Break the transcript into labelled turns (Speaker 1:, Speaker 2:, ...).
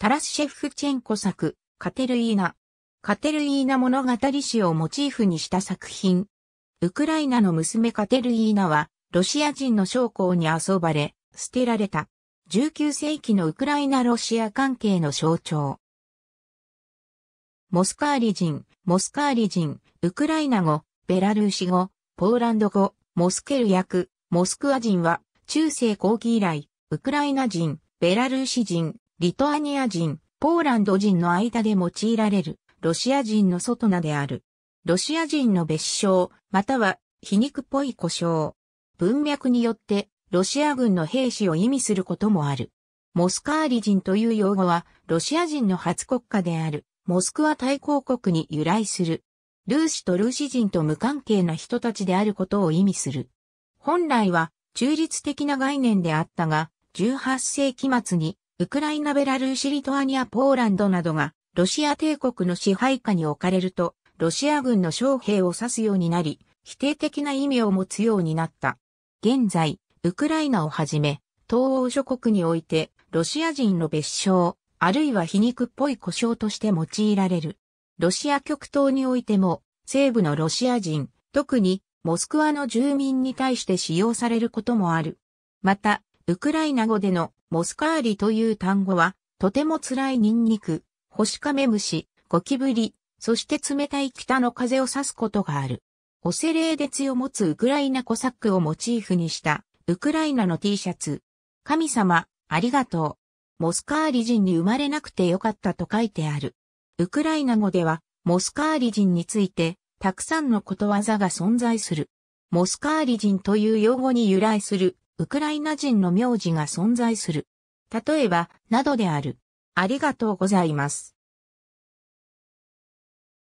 Speaker 1: タラスシェフチェンコ作、カテルイーナ。カテルイーナ物語史をモチーフに
Speaker 2: した作品。ウクライナの娘カテルイーナは、ロシア人の将校に遊ばれ、捨てられた。19世紀のウクライナ・ロシア関係の象徴。モスカーリ人、モスカーリ人、ウクライナ語、ベラルーシ語、ポーランド語、モスケル役、モスクワ人は、中世後期以来、ウクライナ人、ベラルーシ人、リトアニア人、ポーランド人の間で用いられる、ロシア人の外名である。ロシア人の別称、または皮肉っぽい故障。文脈によって、ロシア軍の兵士を意味することもある。モスカーリ人という用語は、ロシア人の初国家である、モスクワ大公国に由来する。ルーシとルーシ人と無関係な人たちであることを意味する。本来は、中立的な概念であったが、18世紀末にウクライナ、ベラルーシ、リトアニア、ポーランドなどが、ロシア帝国の支配下に置かれると、ロシア軍の将兵を指すようになり、否定的な意味を持つようになった。現在、ウクライナをはじめ、東欧諸国において、ロシア人の別称、あるいは皮肉っぽい故障として用いられる。ロシア極東においても、西部のロシア人、特にモスクワの住民に対して使用されることもある。また、ウクライナ語でのモスカーリという単語は、とても辛いニンニク、星シカメムシ、ゴキブリ、そして冷たい北の風を指すことがある。オセレーでツを持つウクライナコサックをモチーフにしたウクライナの T シャツ。神様、ありがとう。モスカーリ人に生まれなくてよかったと書いてある。ウクライナ語では、モスカーリ人について、たくさんのことわざが存在する。モスカーリ人という用語に由来するウク
Speaker 1: ライナ人の名字が存在する。例えば、などである。ありがとうございます。